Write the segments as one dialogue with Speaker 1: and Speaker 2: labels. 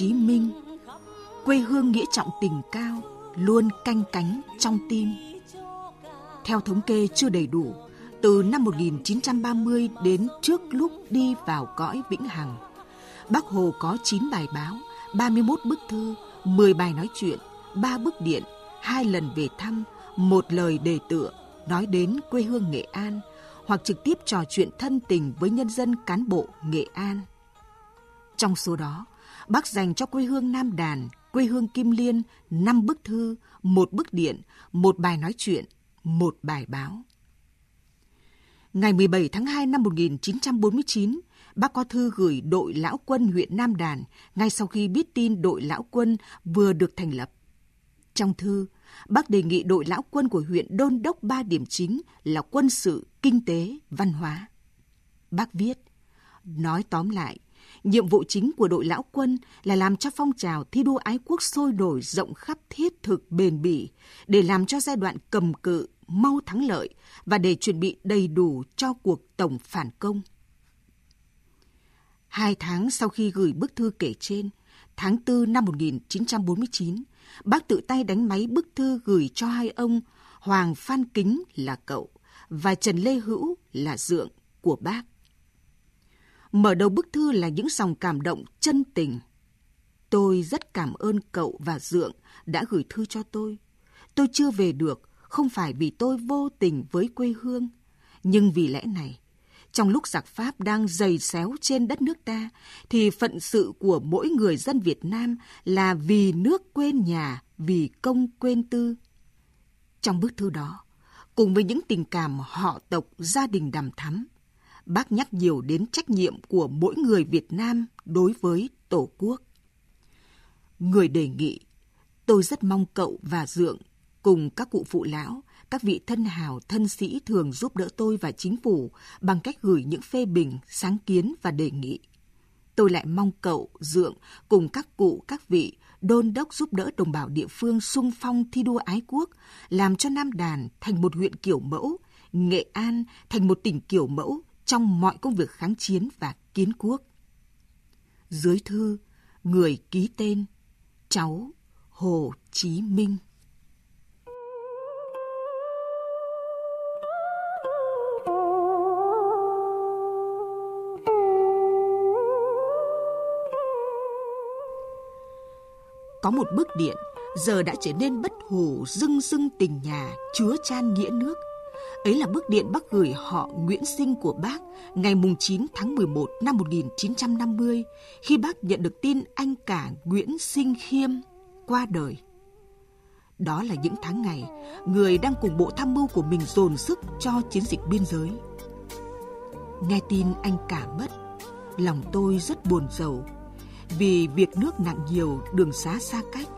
Speaker 1: Chí Minh, quê hương nghĩa trọng tình cao, luôn canh cánh trong tim. Theo thống kê chưa đầy đủ, từ năm 1930 đến trước lúc đi vào cõi Vĩnh Hằng, Bác Hồ có 9 bài báo, 31 bức thư, 10 bài nói chuyện, 3 bức điện, hai lần về thăm, một lời đề tựa, nói đến quê hương Nghệ An, hoặc trực tiếp trò chuyện thân tình với nhân dân cán bộ Nghệ An. Trong số đó, bác dành cho quê hương Nam Đàn, quê hương Kim Liên, năm bức thư, một bức điện, một bài nói chuyện, một bài báo. Ngày 17 tháng 2 năm 1949, bác có thư gửi đội lão quân huyện Nam Đàn ngay sau khi biết tin đội lão quân vừa được thành lập. Trong thư, bác đề nghị đội lão quân của huyện đôn đốc ba điểm chính là quân sự, kinh tế, văn hóa. Bác viết, nói tóm lại, Nhiệm vụ chính của đội lão quân là làm cho phong trào thi đua ái quốc sôi nổi rộng khắp thiết thực bền bỉ để làm cho giai đoạn cầm cự mau thắng lợi và để chuẩn bị đầy đủ cho cuộc tổng phản công. Hai tháng sau khi gửi bức thư kể trên, tháng 4 năm 1949, bác tự tay đánh máy bức thư gửi cho hai ông Hoàng Phan Kính là cậu và Trần Lê Hữu là dượng của bác. Mở đầu bức thư là những dòng cảm động chân tình. Tôi rất cảm ơn cậu và Dượng đã gửi thư cho tôi. Tôi chưa về được, không phải vì tôi vô tình với quê hương, nhưng vì lẽ này. Trong lúc giặc Pháp đang dày xéo trên đất nước ta, thì phận sự của mỗi người dân Việt Nam là vì nước quên nhà, vì công quên tư. Trong bức thư đó, cùng với những tình cảm họ tộc, gia đình đàm thắm, bác nhắc nhiều đến trách nhiệm của mỗi người Việt Nam đối với Tổ quốc. Người đề nghị, tôi rất mong cậu và Dượng cùng các cụ phụ lão, các vị thân hào thân sĩ thường giúp đỡ tôi và chính phủ bằng cách gửi những phê bình, sáng kiến và đề nghị. Tôi lại mong cậu, Dượng cùng các cụ, các vị đôn đốc giúp đỡ đồng bào địa phương sung phong thi đua ái quốc, làm cho Nam Đàn thành một huyện kiểu mẫu, Nghệ An thành một tỉnh kiểu mẫu, trong mọi công việc kháng chiến và kiến quốc. Dưới thư, người ký tên cháu Hồ Chí Minh. Có một bức điện giờ đã trở nên bất hủ rưng rưng tình nhà chứa chan nghĩa nước Ấy là bức điện bác gửi họ Nguyễn Sinh của bác ngày mùng 9 tháng 11 năm 1950 khi bác nhận được tin anh cả Nguyễn Sinh Khiêm qua đời. Đó là những tháng ngày người đang cùng bộ tham mưu của mình dồn sức cho chiến dịch biên giới. Nghe tin anh cả mất, lòng tôi rất buồn rầu vì việc nước nặng nhiều, đường xá xa cách.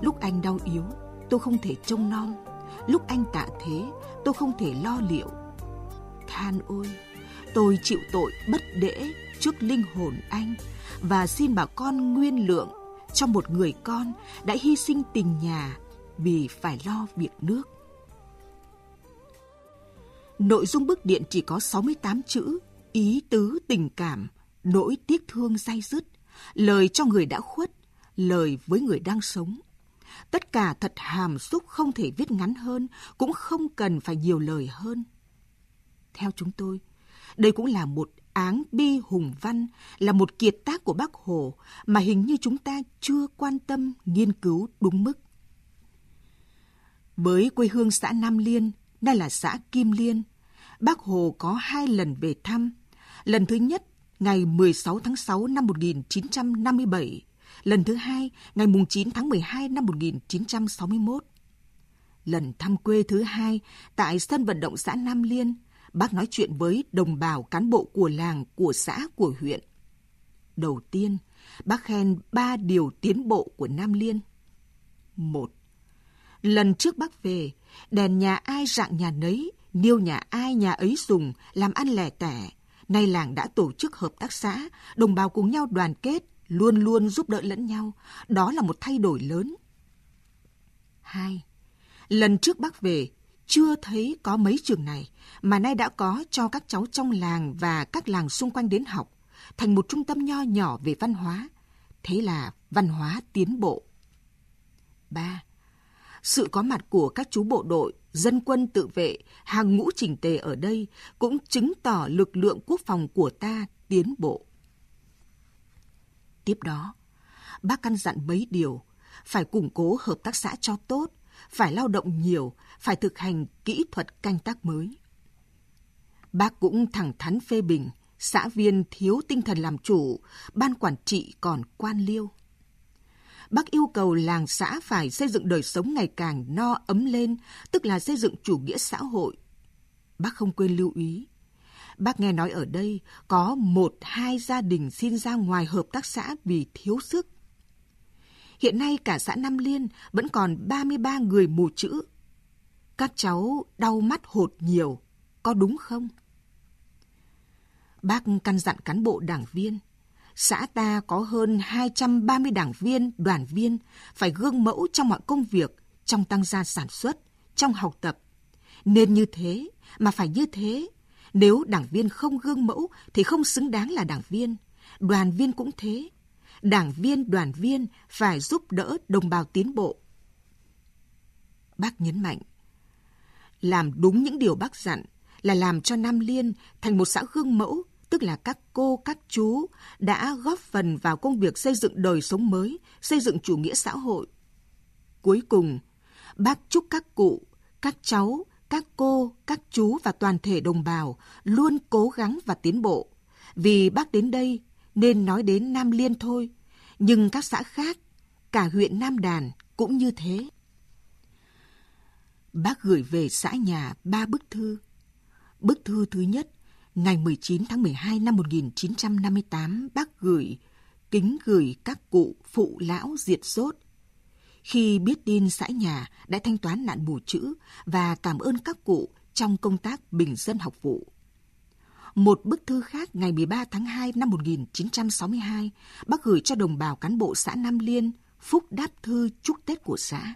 Speaker 1: Lúc anh đau yếu, tôi không thể trông nom. Lúc anh tạ thế, tôi không thể lo liệu. Than ôi, tôi chịu tội bất đễ trước linh hồn anh và xin bà con nguyên lượng cho một người con đã hy sinh tình nhà vì phải lo việc nước. Nội dung bức điện chỉ có 68 chữ, ý tứ tình cảm, nỗi tiếc thương say dứt, lời cho người đã khuất, lời với người đang sống, Tất cả thật hàm xúc không thể viết ngắn hơn, cũng không cần phải nhiều lời hơn. Theo chúng tôi, đây cũng là một áng bi hùng văn, là một kiệt tác của bác Hồ mà hình như chúng ta chưa quan tâm nghiên cứu đúng mức. Với quê hương xã Nam Liên, nay là xã Kim Liên, bác Hồ có hai lần về thăm. Lần thứ nhất, ngày 16 tháng 6 năm 1957, lần thứ hai ngày 9 tháng 12 năm 1961. Lần thăm quê thứ hai tại sân vận động xã Nam Liên, bác nói chuyện với đồng bào cán bộ của làng, của xã, của huyện. Đầu tiên, bác khen ba điều tiến bộ của Nam Liên. Một, lần trước bác về, đèn nhà ai dạng nhà nấy, niêu nhà ai nhà ấy dùng, làm ăn lẻ tẻ. Nay làng đã tổ chức hợp tác xã, đồng bào cùng nhau đoàn kết, luôn luôn giúp đỡ lẫn nhau, đó là một thay đổi lớn. hai Lần trước bác về, chưa thấy có mấy trường này mà nay đã có cho các cháu trong làng và các làng xung quanh đến học, thành một trung tâm nho nhỏ về văn hóa. Thế là văn hóa tiến bộ. ba Sự có mặt của các chú bộ đội, dân quân tự vệ, hàng ngũ chỉnh tề ở đây cũng chứng tỏ lực lượng quốc phòng của ta tiến bộ. Tiếp đó, bác căn dặn mấy điều, phải củng cố hợp tác xã cho tốt, phải lao động nhiều, phải thực hành kỹ thuật canh tác mới. Bác cũng thẳng thắn phê bình, xã viên thiếu tinh thần làm chủ, ban quản trị còn quan liêu. Bác yêu cầu làng xã phải xây dựng đời sống ngày càng no ấm lên, tức là xây dựng chủ nghĩa xã hội. Bác không quên lưu ý, Bác nghe nói ở đây có một hai gia đình xin ra ngoài hợp tác xã vì thiếu sức. Hiện nay cả xã Nam Liên vẫn còn 33 người mù chữ. Các cháu đau mắt hột nhiều, có đúng không? Bác căn dặn cán bộ đảng viên, xã ta có hơn 230 đảng viên, đoàn viên phải gương mẫu trong mọi công việc, trong tăng gia sản xuất, trong học tập. Nên như thế, mà phải như thế nếu đảng viên không gương mẫu thì không xứng đáng là đảng viên. Đoàn viên cũng thế. Đảng viên, đoàn viên phải giúp đỡ đồng bào tiến bộ. Bác nhấn mạnh, làm đúng những điều bác dặn là làm cho Nam Liên thành một xã gương mẫu, tức là các cô, các chú đã góp phần vào công việc xây dựng đời sống mới, xây dựng chủ nghĩa xã hội. Cuối cùng, bác chúc các cụ, các cháu các cô, các chú và toàn thể đồng bào luôn cố gắng và tiến bộ. Vì bác đến đây nên nói đến Nam Liên thôi, nhưng các xã khác, cả huyện Nam Đàn cũng như thế. Bác gửi về xã nhà ba bức thư. Bức thư thứ nhất, ngày 19 tháng 12 năm 1958, bác gửi Kính gửi các cụ, phụ lão diệt sốt, khi biết tin xã nhà đã thanh toán nạn mù chữ và cảm ơn các cụ trong công tác bình dân học vụ. Một bức thư khác ngày 13 tháng 2 năm 1962, bác gửi cho đồng bào cán bộ xã Nam Liên, phúc đáp thư chúc Tết của xã.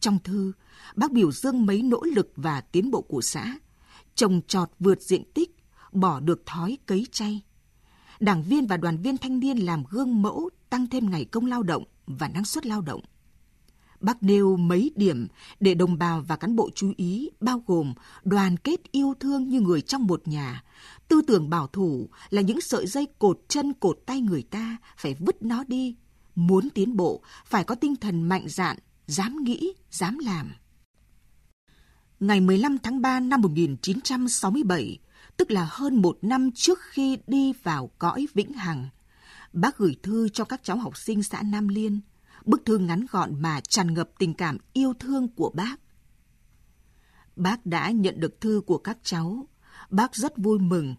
Speaker 1: Trong thư, bác biểu dương mấy nỗ lực và tiến bộ của xã, trồng trọt vượt diện tích, bỏ được thói cấy chay. Đảng viên và đoàn viên thanh niên làm gương mẫu tăng thêm ngày công lao động và năng suất lao động. Bác nêu mấy điểm để đồng bào và cán bộ chú ý bao gồm đoàn kết yêu thương như người trong một nhà, tư tưởng bảo thủ là những sợi dây cột chân cột tay người ta phải vứt nó đi, muốn tiến bộ phải có tinh thần mạnh dạn, dám nghĩ, dám làm. Ngày 15 tháng 3 năm 1967, tức là hơn một năm trước khi đi vào cõi Vĩnh Hằng, bác gửi thư cho các cháu học sinh xã Nam Liên – bức thư ngắn gọn mà tràn ngập tình cảm yêu thương của bác. Bác đã nhận được thư của các cháu. Bác rất vui mừng.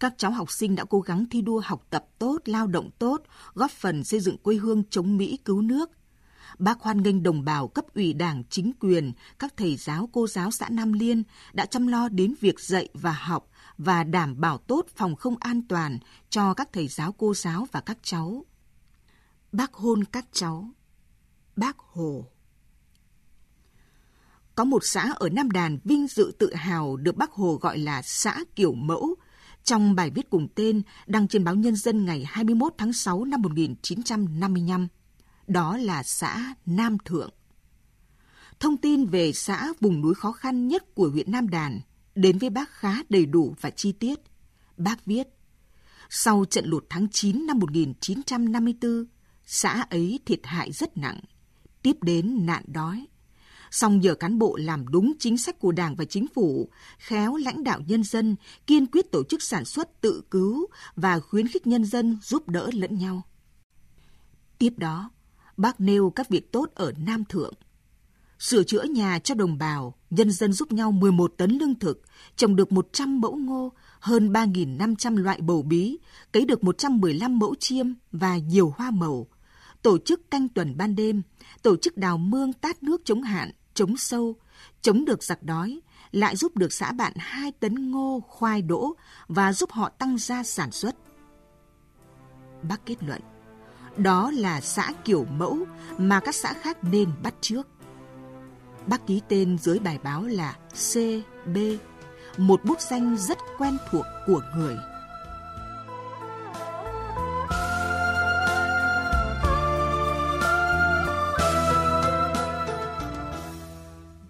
Speaker 1: Các cháu học sinh đã cố gắng thi đua học tập tốt, lao động tốt, góp phần xây dựng quê hương chống Mỹ cứu nước. Bác hoan nghênh đồng bào cấp ủy đảng, chính quyền, các thầy giáo, cô giáo xã Nam Liên đã chăm lo đến việc dạy và học và đảm bảo tốt phòng không an toàn cho các thầy giáo, cô giáo và các cháu. Bác hôn các cháu. Bác Hồ. Có một xã ở Nam Đàn vinh dự tự hào được Bác Hồ gọi là xã kiểu mẫu. Trong bài viết cùng tên đăng trên báo Nhân dân ngày 21 tháng 6 năm 1955, đó là xã Nam Thượng. Thông tin về xã vùng núi khó khăn nhất của huyện Nam Đàn đến với bác khá đầy đủ và chi tiết. Bác viết, sau trận lụt tháng 9 năm 1954, xã ấy thiệt hại rất nặng tiếp đến nạn đói. Song nhờ cán bộ làm đúng chính sách của Đảng và Chính phủ, khéo lãnh đạo nhân dân, kiên quyết tổ chức sản xuất tự cứu và khuyến khích nhân dân giúp đỡ lẫn nhau. Tiếp đó, bác nêu các việc tốt ở Nam Thượng. Sửa chữa nhà cho đồng bào, nhân dân giúp nhau 11 tấn lương thực, trồng được 100 mẫu ngô, hơn 3.500 loại bầu bí, cấy được 115 mẫu chiêm và nhiều hoa màu, tổ chức canh tuần ban đêm, tổ chức đào mương tát nước chống hạn, chống sâu, chống được giặc đói, lại giúp được xã bạn 2 tấn ngô, khoai, đỗ và giúp họ tăng gia sản xuất. Bác kết luận, đó là xã kiểu mẫu mà các xã khác nên bắt trước. Bác ký tên dưới bài báo là CB, một bút danh rất quen thuộc của người.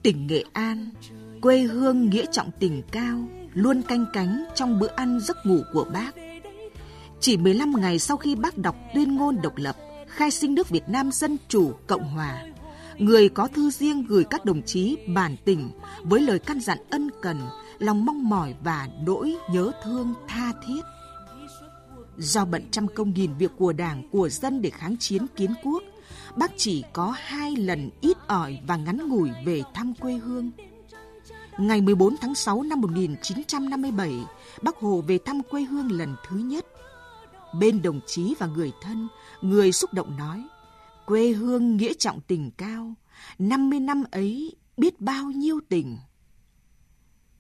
Speaker 1: tỉnh Nghệ An, quê hương nghĩa trọng tình cao, luôn canh cánh trong bữa ăn giấc ngủ của bác. Chỉ 15 ngày sau khi bác đọc tuyên ngôn độc lập, khai sinh nước Việt Nam Dân Chủ Cộng Hòa, người có thư riêng gửi các đồng chí bản tỉnh với lời căn dặn ân cần, lòng mong mỏi và nỗi nhớ thương tha thiết. Do bận trăm công nghìn việc của đảng, của dân để kháng chiến kiến quốc, bác chỉ có hai lần ít ỏi và ngắn ngủi về thăm quê hương. Ngày 14 tháng 6 năm 1957, bác Hồ về thăm quê hương lần thứ nhất. Bên đồng chí và người thân, người xúc động nói, quê hương nghĩa trọng tình cao, 50 năm ấy biết bao nhiêu tình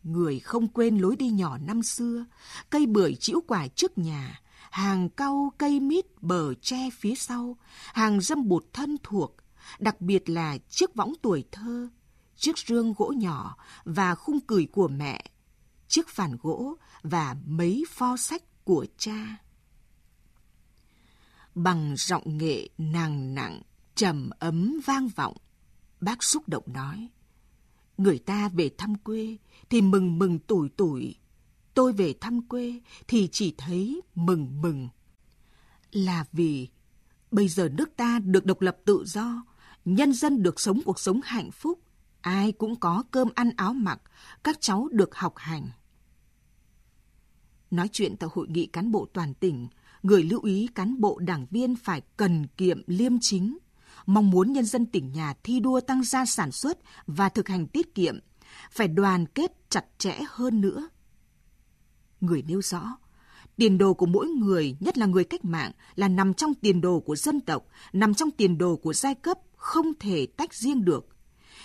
Speaker 1: người không quên lối đi nhỏ năm xưa, cây bưởi chĩu quả trước nhà, hàng cau cây mít bờ tre phía sau, hàng dâm bụt thân thuộc, đặc biệt là chiếc võng tuổi thơ, chiếc rương gỗ nhỏ và khung cười của mẹ, chiếc phản gỗ và mấy pho sách của cha. Bằng giọng nghệ nàng nặng, trầm ấm vang vọng, bác xúc động nói. Người ta về thăm quê thì mừng mừng tuổi tuổi, tôi về thăm quê thì chỉ thấy mừng mừng. Là vì bây giờ nước ta được độc lập tự do, nhân dân được sống cuộc sống hạnh phúc, ai cũng có cơm ăn áo mặc, các cháu được học hành. Nói chuyện tại hội nghị cán bộ toàn tỉnh, người lưu ý cán bộ đảng viên phải cần kiệm liêm chính, mong muốn nhân dân tỉnh nhà thi đua tăng gia sản xuất và thực hành tiết kiệm, phải đoàn kết chặt chẽ hơn nữa, người nêu rõ tiền đồ của mỗi người, nhất là người cách mạng, là nằm trong tiền đồ của dân tộc, nằm trong tiền đồ của giai cấp, không thể tách riêng được.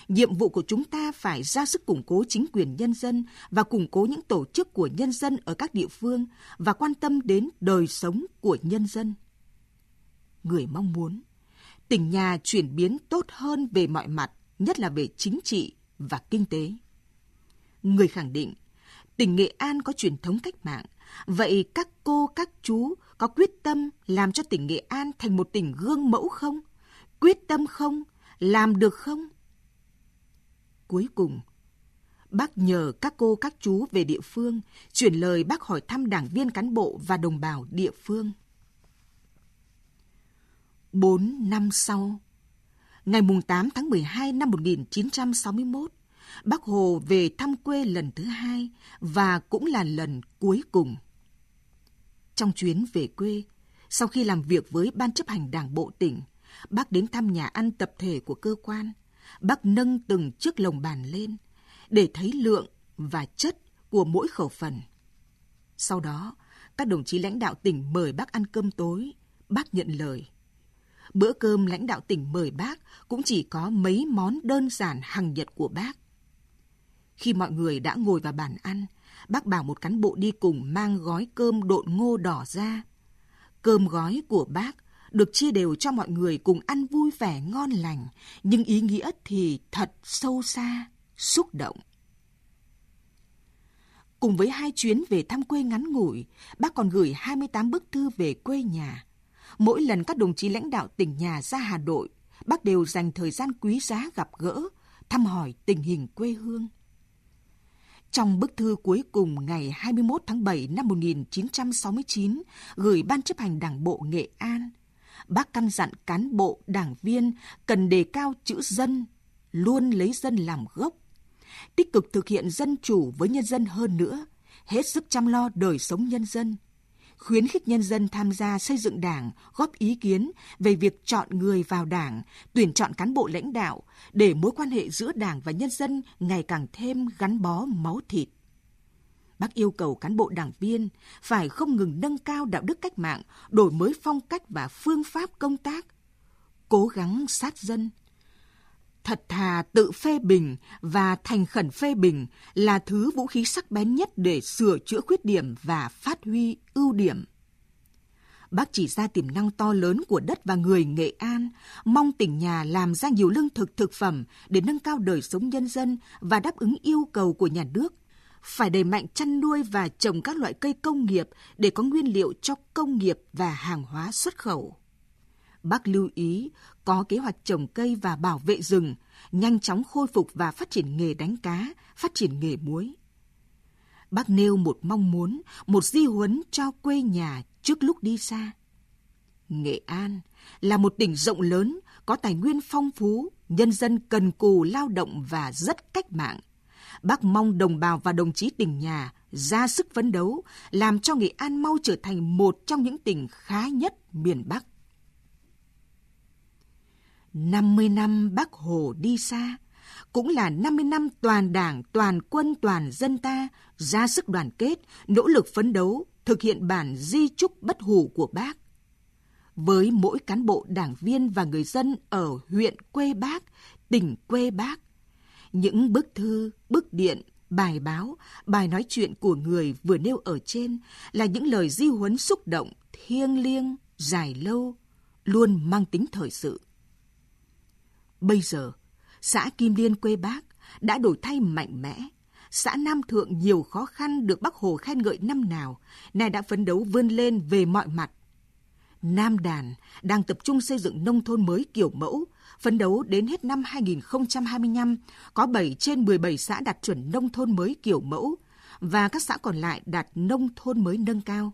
Speaker 1: Nhiệm vụ của chúng ta phải ra sức củng cố chính quyền nhân dân và củng cố những tổ chức của nhân dân ở các địa phương và quan tâm đến đời sống của nhân dân. Người mong muốn tỉnh nhà chuyển biến tốt hơn về mọi mặt, nhất là về chính trị và kinh tế. Người khẳng định tỉnh Nghệ An có truyền thống cách mạng. Vậy các cô, các chú có quyết tâm làm cho tỉnh Nghệ An thành một tỉnh gương mẫu không? Quyết tâm không? Làm được không? Cuối cùng, bác nhờ các cô các chú về địa phương chuyển lời bác hỏi thăm đảng viên cán bộ và đồng bào địa phương. Bốn năm sau, ngày 8 tháng 12 năm 1961, Bác Hồ về thăm quê lần thứ hai và cũng là lần cuối cùng. Trong chuyến về quê, sau khi làm việc với Ban chấp hành Đảng Bộ tỉnh, bác đến thăm nhà ăn tập thể của cơ quan. Bác nâng từng chiếc lồng bàn lên để thấy lượng và chất của mỗi khẩu phần. Sau đó, các đồng chí lãnh đạo tỉnh mời bác ăn cơm tối. Bác nhận lời. Bữa cơm lãnh đạo tỉnh mời bác cũng chỉ có mấy món đơn giản hàng nhật của bác. Khi mọi người đã ngồi vào bàn ăn, bác bảo một cán bộ đi cùng mang gói cơm độn ngô đỏ ra. Cơm gói của bác được chia đều cho mọi người cùng ăn vui vẻ ngon lành, nhưng ý nghĩa thì thật sâu xa, xúc động. Cùng với hai chuyến về thăm quê ngắn ngủi, bác còn gửi 28 bức thư về quê nhà. Mỗi lần các đồng chí lãnh đạo tỉnh nhà ra Hà Nội, bác đều dành thời gian quý giá gặp gỡ, thăm hỏi tình hình quê hương. Trong bức thư cuối cùng ngày 21 tháng 7 năm 1969 gửi Ban chấp hành Đảng bộ Nghệ An, bác căn dặn cán bộ, đảng viên cần đề cao chữ dân, luôn lấy dân làm gốc, tích cực thực hiện dân chủ với nhân dân hơn nữa, hết sức chăm lo đời sống nhân dân, khuyến khích nhân dân tham gia xây dựng đảng, góp ý kiến về việc chọn người vào đảng, tuyển chọn cán bộ lãnh đạo, để mối quan hệ giữa đảng và nhân dân ngày càng thêm gắn bó máu thịt. Bác yêu cầu cán bộ đảng viên phải không ngừng nâng cao đạo đức cách mạng, đổi mới phong cách và phương pháp công tác, cố gắng sát dân, thật thà tự phê bình và thành khẩn phê bình là thứ vũ khí sắc bén nhất để sửa chữa khuyết điểm và phát huy ưu điểm. Bác chỉ ra tiềm năng to lớn của đất và người Nghệ An, mong tỉnh nhà làm ra nhiều lương thực thực phẩm để nâng cao đời sống nhân dân và đáp ứng yêu cầu của nhà nước. Phải đẩy mạnh chăn nuôi và trồng các loại cây công nghiệp để có nguyên liệu cho công nghiệp và hàng hóa xuất khẩu bác lưu ý có kế hoạch trồng cây và bảo vệ rừng, nhanh chóng khôi phục và phát triển nghề đánh cá, phát triển nghề muối. Bác nêu một mong muốn, một di huấn cho quê nhà trước lúc đi xa. Nghệ An là một tỉnh rộng lớn, có tài nguyên phong phú, nhân dân cần cù lao động và rất cách mạng. Bác mong đồng bào và đồng chí tỉnh nhà ra sức phấn đấu, làm cho Nghệ An mau trở thành một trong những tỉnh khá nhất miền Bắc. 50 năm Bác Hồ đi xa, cũng là 50 năm toàn đảng, toàn quân, toàn dân ta ra sức đoàn kết, nỗ lực phấn đấu, thực hiện bản di trúc bất hủ của bác. Với mỗi cán bộ đảng viên và người dân ở huyện quê bác, tỉnh quê bác, những bức thư, bức điện, bài báo, bài nói chuyện của người vừa nêu ở trên là những lời di huấn xúc động, thiêng liêng, dài lâu, luôn mang tính thời sự. Bây giờ, xã Kim Liên quê bác đã đổi thay mạnh mẽ. Xã Nam Thượng nhiều khó khăn được bác Hồ khen ngợi năm nào, nay đã phấn đấu vươn lên về mọi mặt. Nam Đàn đang tập trung xây dựng nông thôn mới kiểu mẫu, phấn đấu đến hết năm 2025 có 7 trên 17 xã đạt chuẩn nông thôn mới kiểu mẫu và các xã còn lại đạt nông thôn mới nâng cao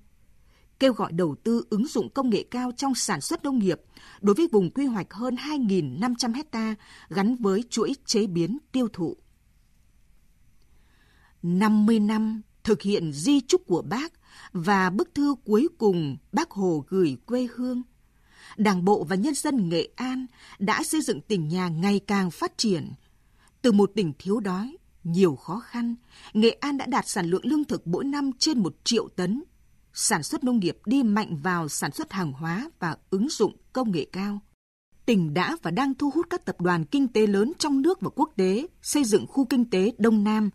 Speaker 1: kêu gọi đầu tư ứng dụng công nghệ cao trong sản xuất nông nghiệp đối với vùng quy hoạch hơn 2.500 hecta gắn với chuỗi chế biến tiêu thụ. 50 năm thực hiện di trúc của bác và bức thư cuối cùng bác Hồ gửi quê hương, Đảng bộ và nhân dân Nghệ An đã xây dựng tỉnh nhà ngày càng phát triển. Từ một tỉnh thiếu đói, nhiều khó khăn, Nghệ An đã đạt sản lượng lương thực mỗi năm trên 1 triệu tấn – sản xuất nông nghiệp đi mạnh vào sản xuất hàng hóa và ứng dụng công nghệ cao. Tỉnh đã và đang thu hút các tập đoàn kinh tế lớn trong nước và quốc tế xây dựng khu kinh tế Đông Nam,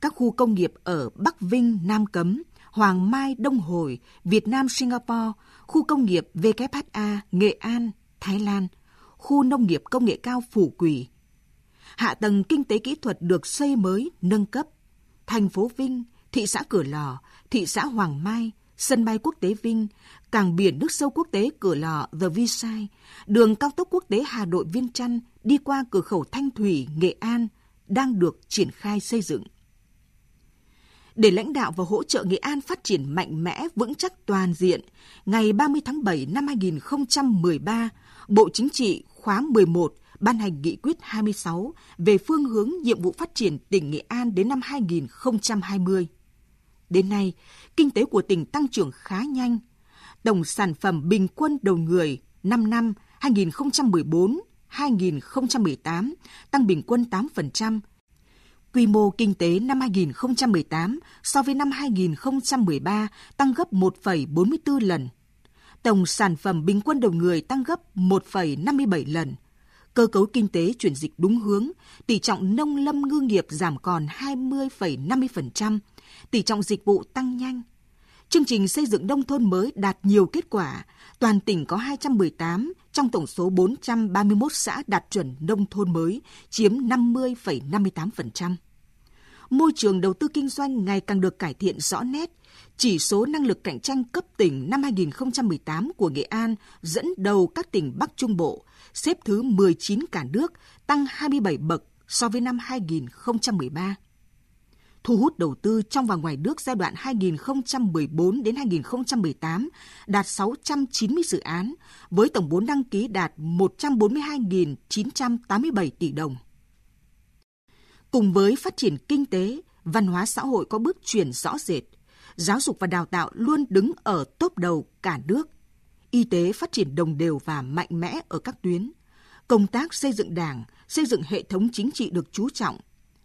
Speaker 1: các khu công nghiệp ở Bắc Vinh, Nam Cấm, Hoàng Mai, Đông Hồi, Việt Nam, Singapore, khu công nghiệp WHA, Nghệ An, Thái Lan, khu nông nghiệp công nghệ cao Phủ Quỷ. Hạ tầng kinh tế kỹ thuật được xây mới, nâng cấp. Thành phố Vinh, thị xã Cửa Lò, thị xã Hoàng Mai, sân bay quốc tế Vinh, cảng biển nước sâu quốc tế cửa lò The Visai, đường cao tốc quốc tế Hà Nội Viên Trăn đi qua cửa khẩu Thanh Thủy, Nghệ An đang được triển khai xây dựng. Để lãnh đạo và hỗ trợ Nghệ An phát triển mạnh mẽ, vững chắc toàn diện, ngày 30 tháng 7 năm 2013, Bộ Chính trị khóa 11 ban hành nghị quyết 26 về phương hướng nhiệm vụ phát triển tỉnh Nghệ An đến năm 2020. Đến nay, kinh tế của tỉnh tăng trưởng khá nhanh. Tổng sản phẩm bình quân đầu người 5 năm 2014-2018 tăng bình quân 8%. Quy mô kinh tế năm 2018 so với năm 2013 tăng gấp 1,44 lần. Tổng sản phẩm bình quân đầu người tăng gấp 1,57 lần. Cơ cấu kinh tế chuyển dịch đúng hướng, tỷ trọng nông lâm ngư nghiệp giảm còn 20,50%, tỷ trọng dịch vụ tăng nhanh. Chương trình xây dựng nông thôn mới đạt nhiều kết quả, toàn tỉnh có 218 trong tổng số 431 xã đạt chuẩn nông thôn mới, chiếm 50,58%. Môi trường đầu tư kinh doanh ngày càng được cải thiện rõ nét, chỉ số năng lực cạnh tranh cấp tỉnh năm 2018 của Nghệ An dẫn đầu các tỉnh Bắc Trung Bộ, xếp thứ 19 cả nước, tăng 27 bậc so với năm 2013 thu hút đầu tư trong và ngoài nước giai đoạn 2014 đến 2018 đạt 690 dự án với tổng vốn đăng ký đạt 142.987 tỷ đồng. Cùng với phát triển kinh tế, văn hóa xã hội có bước chuyển rõ rệt. Giáo dục và đào tạo luôn đứng ở top đầu cả nước. Y tế phát triển đồng đều và mạnh mẽ ở các tuyến. Công tác xây dựng đảng, xây dựng hệ thống chính trị được chú trọng,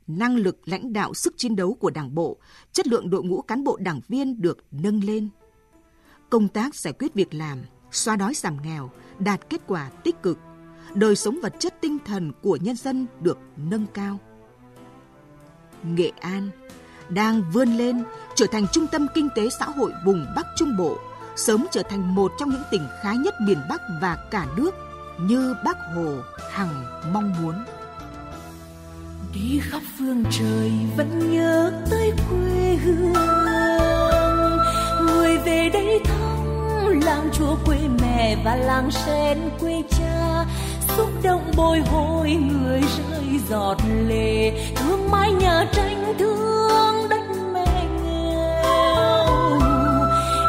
Speaker 1: năng lực lãnh đạo sức chiến đấu của Đảng bộ, chất lượng đội ngũ cán bộ đảng viên được nâng lên. Công tác giải quyết việc làm, xoa đói giảm nghèo đạt kết quả tích cực, đời sống vật chất tinh thần của nhân dân được nâng cao. Nghệ An đang vươn lên trở thành trung tâm kinh tế xã hội vùng Bắc Trung Bộ, sớm trở thành một trong những tỉnh khá nhất miền Bắc và cả nước như Bác Hồ hằng mong muốn đi khắp phương trời vẫn nhớ tới quê hương người về đây thăm làng chúa quê mẹ và làng sen quê cha xúc động bồi hồi người rơi giọt lệ thương mái nhà tranh thương đất mẹ nghèo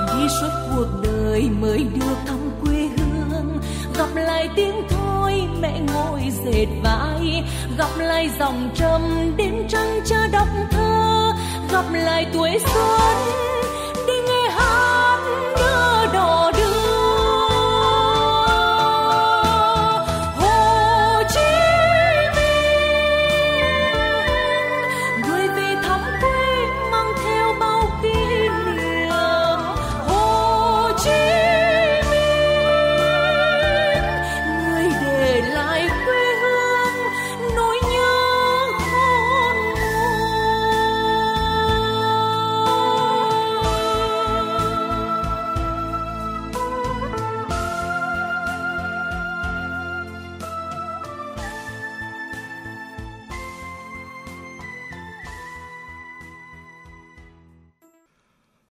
Speaker 1: đi suốt cuộc đời mới được thăm quê hương gặp lại tiếng thơ mẹ ngồi dệt vải, gặp lại dòng trầm đêm trăng cha đọc thơ gặp lại tuổi xuân